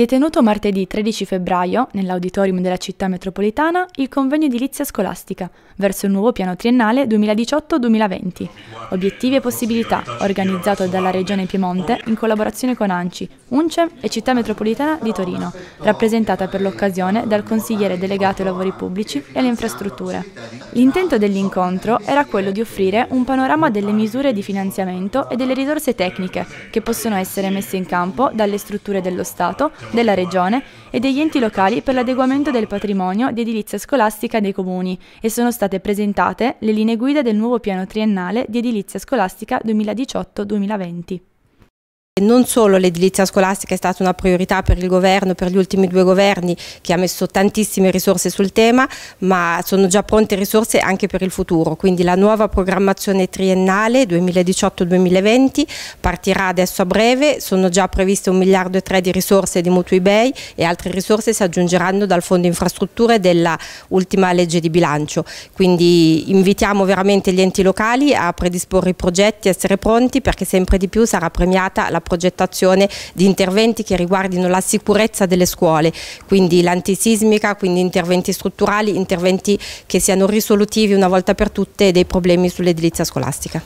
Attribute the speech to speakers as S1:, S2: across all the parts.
S1: Si è tenuto martedì 13 febbraio, nell'auditorium della città metropolitana, il convegno edilizia scolastica verso il nuovo piano triennale 2018-2020, obiettivi e possibilità, organizzato dalla Regione Piemonte in collaborazione con ANCI, UNCEM e Città Metropolitana di Torino, rappresentata per l'occasione dal consigliere delegato ai lavori pubblici e alle infrastrutture. L'intento dell'incontro era quello di offrire un panorama delle misure di finanziamento e delle risorse tecniche che possono essere messe in campo dalle strutture dello Stato della Regione e degli enti locali per l'adeguamento del patrimonio di edilizia scolastica dei comuni e sono state presentate le linee guida del nuovo piano triennale di edilizia scolastica
S2: 2018-2020 non solo l'edilizia scolastica è stata una priorità per il governo, per gli ultimi due governi che ha messo tantissime risorse sul tema, ma sono già pronte risorse anche per il futuro, quindi la nuova programmazione triennale 2018-2020 partirà adesso a breve, sono già previste un miliardo e tre di risorse di mutui BEI e altre risorse si aggiungeranno dal Fondo Infrastrutture della ultima legge di bilancio, quindi invitiamo veramente gli enti locali a predisporre i progetti, a essere pronti perché sempre di più sarà premiata la progettazione di interventi che riguardino la sicurezza delle scuole, quindi l'antisismica, quindi interventi strutturali, interventi che siano risolutivi una volta per tutte dei problemi sull'edilizia scolastica.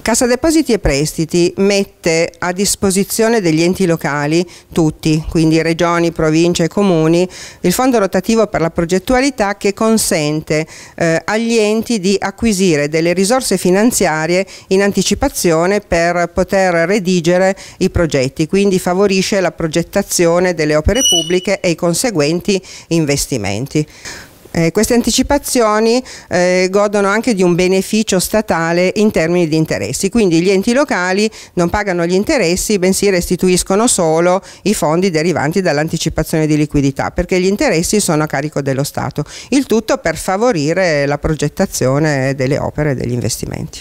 S3: Cassa Depositi e Prestiti mette a disposizione degli enti locali, tutti, quindi regioni, province e comuni, il fondo rotativo per la progettualità che consente eh, agli enti di acquisire delle risorse finanziarie in anticipazione per poter redigere i progetti, quindi favorisce la progettazione delle opere pubbliche e i conseguenti investimenti. Eh, queste anticipazioni eh, godono anche di un beneficio statale in termini di interessi, quindi gli enti locali non pagano gli interessi, bensì restituiscono solo i fondi derivanti dall'anticipazione di liquidità, perché gli interessi sono a carico dello Stato, il tutto per favorire la progettazione delle opere e degli investimenti.